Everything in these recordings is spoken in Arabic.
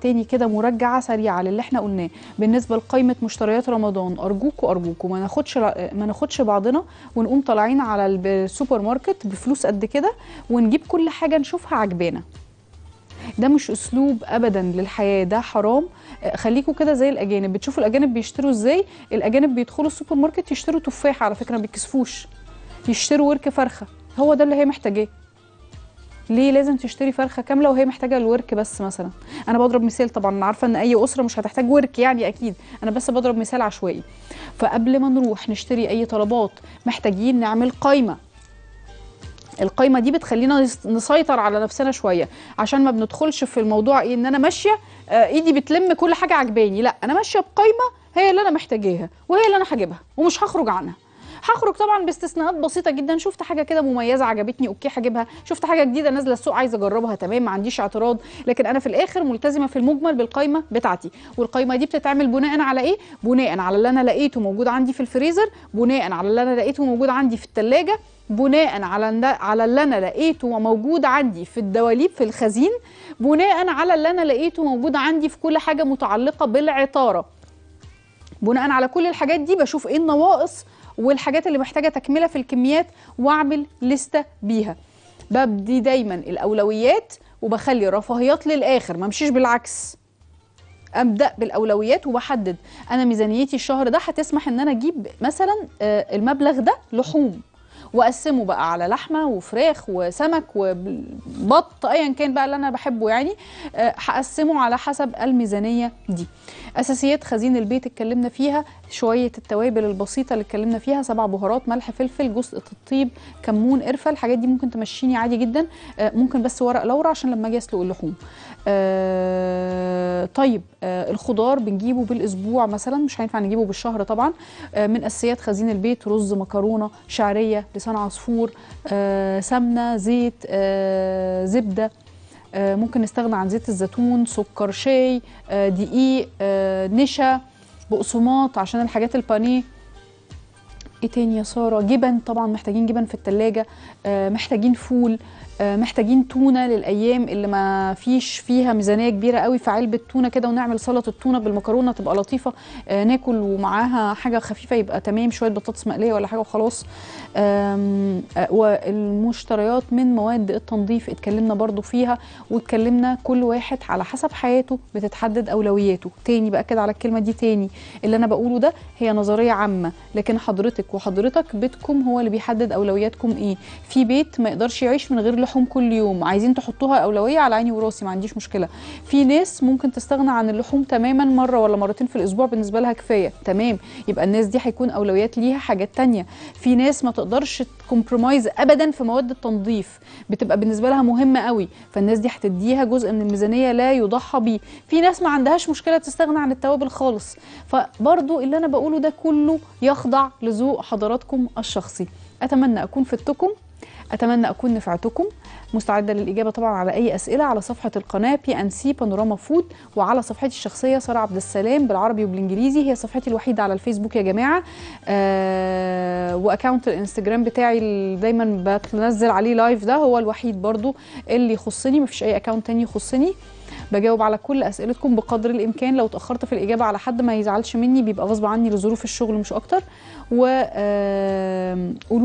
تاني كده مرجعه سريعه للي احنا قلناه بالنسبه لقائمه مشتريات رمضان ارجوكوا ارجوكوا ما ناخدش ما ناخدش بعضنا ونقوم طالعين على السوبر ماركت بفلوس قد كده ونجيب كل حاجه نشوفها عجبانا ده مش اسلوب ابدا للحياه ده حرام خليكوا كده زي الاجانب بتشوفوا الاجانب بيشتروا ازاي الاجانب بيدخلوا السوبر ماركت يشتروا تفاحه على فكره ما بيكسفوش يشتروا ورك فرخه هو ده اللي هي محتاجاه ليه لازم تشتري فرخه كامله وهي محتاجه الورك بس مثلا انا بضرب مثال طبعا انا عارفه ان اي اسره مش هتحتاج ورك يعني اكيد انا بس بضرب مثال عشوائي فقبل ما نروح نشتري اي طلبات محتاجين نعمل قايمه القايمه دي بتخلينا نسيطر على نفسنا شويه عشان ما بندخلش في الموضوع ايه ان انا ماشيه آه، ايدي بتلم كل حاجه عجباني لا انا ماشيه بقايمه هي اللي انا محتاجاها وهي اللي انا هجيبها ومش هخرج عنها هخرج طبعا باستثناءات بسيطه جدا شفت حاجه كده مميزه عجبتني اوكي هجيبها شفت حاجه جديده نازله السوق عايزه اجربها تمام ما عنديش اعتراض لكن انا في الاخر ملتزمه في المجمل بالقائمه بتاعتي والقائمه دي بتتعمل بناء على ايه بناء على اللي انا لقيته موجود عندي في الفريزر بناء على اللي انا لقيته موجود عندي في الثلاجه بناء على على اللي انا لقيته وموجود عندي في الدواليب في الخزين بناء على اللي انا لقيته موجود عندي في كل حاجه متعلقه بالعطاره بناء على كل الحاجات دي بشوف ايه النواقص والحاجات اللي محتاجه تكمله في الكميات واعمل لسته بيها ببدي دايما الاولويات وبخلي الرفاهيات للاخر ما امشيش بالعكس ابدا بالاولويات وبحدد انا ميزانيتي الشهر ده هتسمح ان انا اجيب مثلا آه، المبلغ ده لحوم واقسمه بقى على لحمه وفراخ وسمك وبط ايا كان بقى اللي انا بحبه يعني آه، هقسمه على حسب الميزانيه دي اساسيات خزين البيت اتكلمنا فيها شويه التوابل البسيطه اللي اتكلمنا فيها سبع بهارات ملح فلفل جزء الطيب كمون قرفه الحاجات دي ممكن تمشيني عادي جدا آه، ممكن بس ورق لورا عشان لما اجي اسلق اللحوم آه طيب آه الخضار بنجيبه بالاسبوع مثلا مش هينفع نجيبه بالشهر طبعا آه من اساسيات خزين البيت رز مكرونه شعريه لسان عصفور آه، سمنه زيت آه، زبده آه، ممكن نستغنى عن زيت الزيتون سكر شاي دقيق نشا بقسماط عشان الحاجات البانيه ايه تاني يا ساره جبن طبعا محتاجين جبن في التلاجة محتاجين فول آه، محتاجين تونه للايام اللي ما فيش فيها ميزانيه كبيره قوي فعلبه تونه كده ونعمل سلطه تونه بالمكرونه تبقى لطيفه آه، ناكل ومعاها حاجه خفيفه يبقى تمام شويه بطاطس مقليه ولا حاجه وخلاص آه، والمشتريات من مواد التنظيف اتكلمنا برضو فيها واتكلمنا كل واحد على حسب حياته بتتحدد اولوياته تاني باكد على الكلمه دي تاني اللي انا بقوله ده هي نظريه عامه لكن حضرتك وحضرتك بيتكم هو اللي بيحدد اولوياتكم ايه في بيت ما يقدرش يعيش من غير لحوم لحوم كل يوم عايزين تحطوها اولويه على عيني وراسي ما عنديش مشكله في ناس ممكن تستغنى عن اللحوم تماما مره ولا مرتين في الاسبوع بالنسبه لها كفايه تمام يبقى الناس دي هيكون اولويات ليها حاجات تانية في ناس ما تقدرش كومبرومايز ابدا في مواد التنظيف بتبقى بالنسبه لها مهمه قوي فالناس دي هتديها جزء من الميزانيه لا يضحى بيه في ناس ما عندهاش مشكله تستغنى عن التوابل خالص فبرضو اللي انا بقوله ده كله يخضع لذوق حضراتكم الشخصي اتمنى اكون فدتكم اتمنى اكون نفعتكم مستعدة للإجابة طبعا على أي أسئلة على صفحة القناة بي أن سي بانوراما فود وعلى صفحتي الشخصية سارة عبد السلام بالعربي وبالإنجليزي هي صفحتي الوحيدة على الفيسبوك يا جماعة آه وأكاونت الانستجرام بتاعي اللي دايما بتنزل عليه لايف ده هو الوحيد برضو اللي يخصني مفيش أي أكاونت تاني يخصني بجاوب على كل اسئلتكم بقدر الامكان لو اتاخرت في الاجابه على حد ما يزعلش مني بيبقى غصب عني لظروف الشغل مش اكتر وقولوا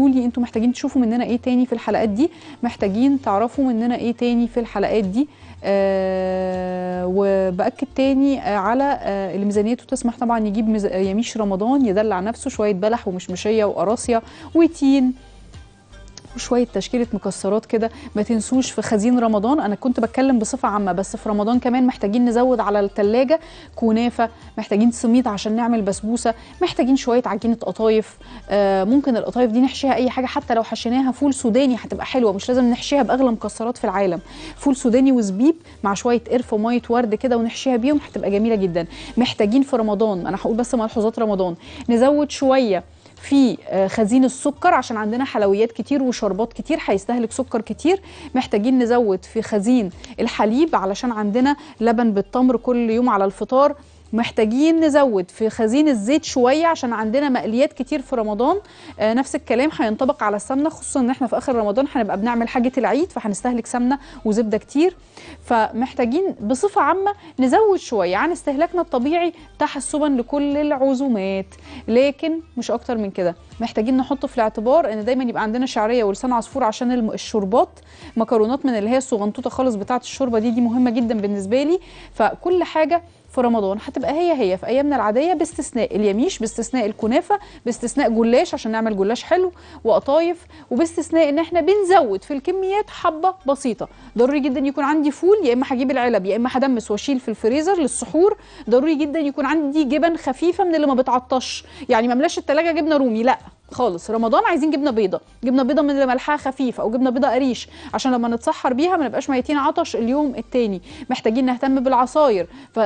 لي انتم محتاجين تشوفوا مننا ايه تاني في الحلقات دي محتاجين تعرفوا مننا ايه تاني في الحلقات دي أه وباكد تاني على آه، اللي ميزانيته تسمح طبعا يجيب يميش رمضان يدلع نفسه شويه بلح ومشمشيه وقراصيه وتين شويه تشكيله مكسرات كده ما تنسوش في خزين رمضان انا كنت بتكلم بصفه عامه بس في رمضان كمان محتاجين نزود على الثلاجه كنافه محتاجين سميد عشان نعمل بسبوسه محتاجين شويه عجينه قطايف آه ممكن القطايف دي نحشيها اي حاجه حتى لو حشيناها فول سوداني هتبقى حلوه مش لازم نحشيها باغلى مكسرات في العالم فول سوداني وزبيب مع شويه قرفه وميه ورد كده ونحشيها بيهم هتبقى جميله جدا محتاجين في رمضان انا هقول بس ملحوظات رمضان نزود شويه في آه، خزين السكر عشان عندنا حلويات كتير وشربات كتير هيستهلك سكر كتير محتاجين نزود في خزين الحليب علشان عندنا لبن بالتمر كل يوم على الفطار محتاجين نزود في خزين الزيت شويه عشان عندنا مقليات كتير في رمضان آه نفس الكلام هينطبق على السمنه خصوصا ان احنا في اخر رمضان هنبقى بنعمل حاجه العيد فهنستهلك سمنه وزبده كتير فمحتاجين بصفه عامه نزود شويه عن استهلاكنا الطبيعي تحسبا لكل العزومات لكن مش اكتر من كده محتاجين نحط في الاعتبار ان دايما يبقى عندنا شعريه ولسان عصفور عشان الشربات مكرونات من اللي هي الصغنطوطه خالص بتاعه الشوربه دي دي مهمه جدا بالنسبه لي فكل حاجه في رمضان هتبقى هي هي في ايامنا العاديه باستثناء اليميش باستثناء الكنافه باستثناء جلاش عشان نعمل جلاش حلو وقطايف وباستثناء ان احنا بنزود في الكميات حبه بسيطه ضروري جدا يكون عندي فول يا اما هجيب العلب يا اما هدمس واشيل في الفريزر للسحور ضروري جدا يكون عندي جبن خفيفه من اللي ما بتعطش يعني ما ملاش التلاجه جبنه رومي لا خالص رمضان عايزين جبنه بيضه جبنه بيضه من اللي ملحها خفيف او جبنه بيضه قريش عشان لما نتسحر بيها ما نبقاش ميتين عطش اليوم التاني محتاجين نهتم بالعصاير ف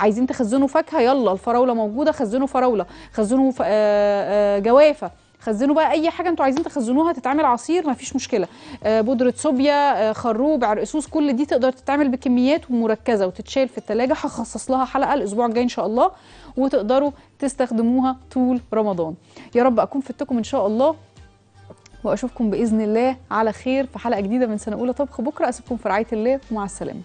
عايزين تخزنوا فاكهه يلا الفراوله موجوده خزنوا فراوله خزنوا آه، آه، جوافه خزنوا بقى اي حاجه انتوا عايزين تخزنوها تتعمل عصير مفيش مشكله آه، بودره صوبيا آه، خروب عرقسوس كل دي تقدر تتعمل بكميات ومركزه وتتشال في الثلاجه هخصص لها حلقه الاسبوع الجاي ان شاء الله وتقدروا تستخدموها طول رمضان يا رب اكون فدتكم ان شاء الله واشوفكم باذن الله على خير في حلقه جديده من سنه اولى طبخ بكره اسيبكم في رعايه الله ومع السلامه